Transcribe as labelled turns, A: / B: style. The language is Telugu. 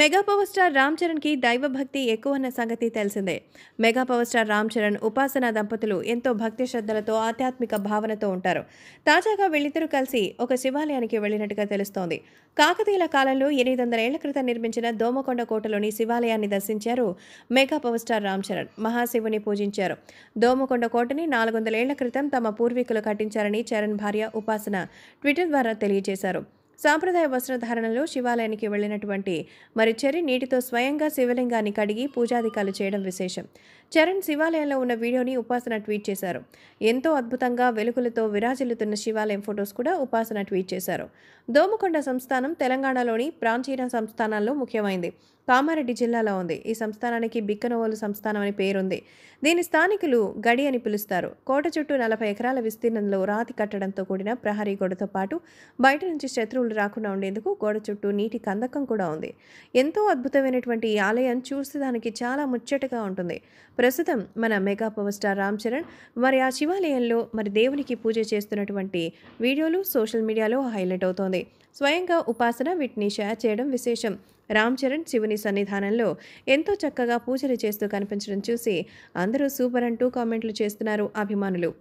A: మెగా పవర్ స్టార్ రామ్ చరణ్కి దైవభక్తి ఎక్కువన్న సంగతి తెలిసిందే mega power star Ram Charan Upasana దంపతులు ఎంతో భక్తి శ్రద్ధలతో ఆధ్యాత్మిక భావనతో ఉంటారు తాజాగా వీళ్ళిద్దరూ కలిసి ఒక శివాలయానికి వెళ్ళినట్టుగా తెలుస్తోంది కాకతీయుల కాలంలో ఎనిమిది వందల ఏళ్ల క్రితం నిర్మించిన దోమకొండ కోటలోని శివాలయాన్ని దర్శించారు mega power star Ram Charan మహాశివుని పూజించారు దోమకొండ కోటని నాలుగు వందల ఏళ్ల క్రితం తమ పూర్వీకులు కట్టించారని చరణ్ భార్య ఉపాసన ట్విట్టర్ ద్వారా తెలియజేశారు సాంప్రదాయ వస్త్రధారణలో శివాలయానికి వెళ్లినటువంటి మరి చరి నీటితో స్వయంగా శివలింగాన్ని కడిగి పూజాధికాలు చేయడం విశేషం చరణ్ శివాలయంలో ఉన్న వీడియోని ఉపాసన ట్వీట్ చేశారు ఎంతో అద్భుతంగా వెలుగులతో విరాజిల్లుతున్న శివాలయం ఫొటోస్ కూడా ఉపాసన ట్వీట్ చేశారు దోమకొండ సంస్థానం తెలంగాణలోని ప్రాంచీన సంస్థానాల్లో ముఖ్యమైంది కామారెడ్డి జిల్లాలో ఉంది ఈ సంస్థానానికి బిక్కనవోలు సంస్థానం అని పేరుంది దీని స్థానికులు గడి అని పిలుస్తారు కోట చుట్టూ నలభై ఎకరాల విస్తీర్ణంలో రాతి కట్టడంతో కూడిన ప్రహరీ గోడతో పాటు బయట నుంచి శత్రువు జంతువులు రాకుండా ఉండేందుకు గోడ చుట్టూ నీటి కందకం కూడా ఉంది ఎంతో అద్భుతమైనటువంటి ఈ ఆలయం చూసేదానికి చాలా ముచ్చటగా ఉంటుంది ప్రస్తుతం మన mega power star Ram Charan మరి ఆ శివాలయంలో మరి దేవునికి పూజ చేస్తున్నటువంటి వీడియోలు సోషల్ మీడియాలో హైలైట్ అవుతోంది స్వయంగా ఉపాసన వీటిని షేర్ చేయడం విశేషం రామ్ చరణ్ శివుని సన్నిధానంలో ఎంతో చక్కగా పూజలు చేస్తూ కనిపించడం చూసి అందరూ సూపర్ అంటూ కామెంట్లు చేస్తున్నారు అభిమానులు